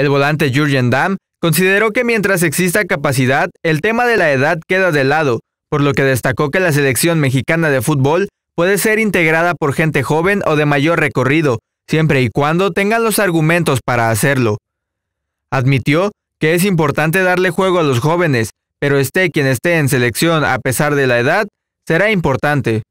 El volante Jurgen Damm consideró que mientras exista capacidad, el tema de la edad queda de lado, por lo que destacó que la selección mexicana de fútbol puede ser integrada por gente joven o de mayor recorrido, siempre y cuando tengan los argumentos para hacerlo. Admitió que es importante darle juego a los jóvenes, pero esté quien esté en selección a pesar de la edad, será importante.